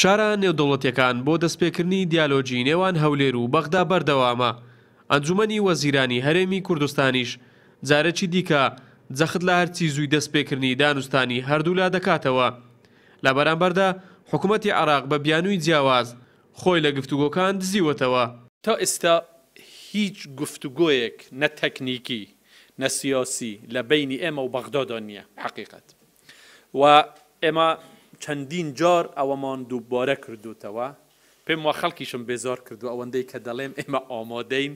شارە نێودەوڵەتیەکان بۆ دەستپێکردنی دیالۆجی نێوان هەولێر و بەغدا بەردەوامە ئەنجومنی وەزیرانی هەرێمی کوردستانیش جارەکی دیکە جەخت لە هەرچی زووی دەستپێکردنی دانوستانی هەردوو لا دەکاتەوە لە بەرامبەردا حکوومەتتی عراق بە بیانووی جیاواز خۆی لە گفتوگۆکان دزیوەتەوە تا ئێستا هیچ گفتوگۆیەک نە تەکنیکی نە سیاسی لە بینی ئێمە و بەغدادا نییە حقیقت و ئێمە چەندین جار ئەوەمان دووبارە کردوتەوە پێم وا خەڵکیشم بێزار کردو ئەوەندەی کە دەڵێم ئێمە ئامادەین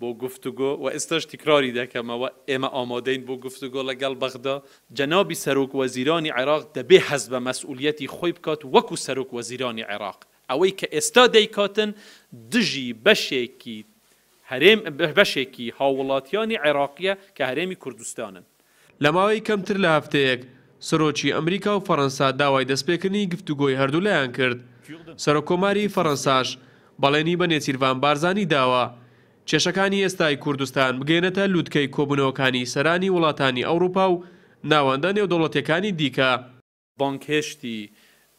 بۆ گفتوگۆ و ئێستاش تیکراری دەکەمەوە ئێمە ئامادەین بۆ گفتوگۆ لەگەڵ بەغدا جەنابی سەرۆک وەزیرانی عێراق دەبێ حەز بە مەسئولەتی خۆی بکات وەکو سەرۆک وەزیرانی عێراق ئەوەی کە ئێستا دەیکاتن دژی بەشێکی هەرێم بەشێکی هاوڵاتیانی عێراقیە کە هەرێمی کوردستانن لەماوەی کەمتر لە هەفتەیەک سرۆکی ئەمریکا و فەەنسا داوای دەستپێکردنی گفتوگۆی هەردوو لایان کرد سەرۆکۆماری فەەنساش بەڵێنی بە نێچیروان بارزانی داوە کێشەکانی ئێستای کوردستان بگەێنێتە لووتکەی کۆبوونەوەکانی سەرانی وڵاتانی ئەوروپا و ناوەندە نێودەوڵەتەکانی دیکە بانکهێشتی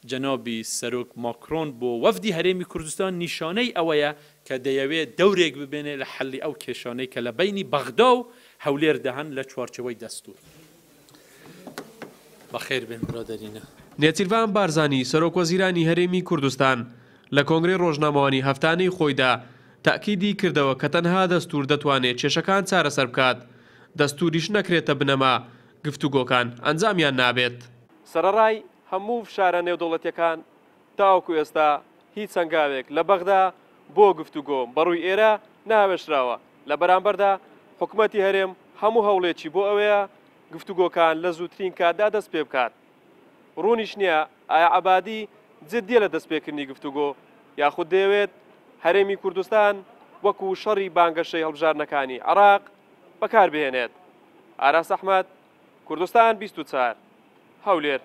جەنابی سەرۆک ماکرۆن بۆ وەفدی هەرێمی کوردستان نیشانەی ئەوەیە کە دەیەوێت دەورێک ببێنێت لە حەلی ئەو کێشانەی کە لە بینی بەغدا و هەولێر دەهەن لە چوارچەوەی دەستور. بەخێر بێن برۆدەرینە نێچیروان بارزانانی سەرۆکۆزیرانی هەرێمی کوردستان لە کۆنگری ڕۆژنامەوانی هەفتانەی خۆیدا تاکیدی کردەوە کە تەنها دەستور دەتوانێت کێشەکان چارەسەر بکات دەستوریش نەکرێتە بنەما گفتوگۆکان ئەنجامیان نابێت سەرڕای هەموو شارە نێودوڵەتەکان تاوکو ئێستا هیچ چەنگاوێک لە بەغدا بۆ گفتوگۆم بەڕووی ئێرە ناوێشراوە لە بەرامبەردا حکوومەتتی هەرێم هەموو هەوڵێکی بۆ ئەوەیە گفتوگۆکان لە زووترین کاتدا دەست پێ بکات ڕوونیش نییە ئایا عبادی جددیە لە دەستپێکردنی گفتوگۆ یاخود دەیەوێت هەرێمی کوردستان وەکو شەڕی بانگەشەی هەڵبژارنەکانی عراق بەکاربهێنێت ئاراس ئەحمد کوردستان 24 هەولێر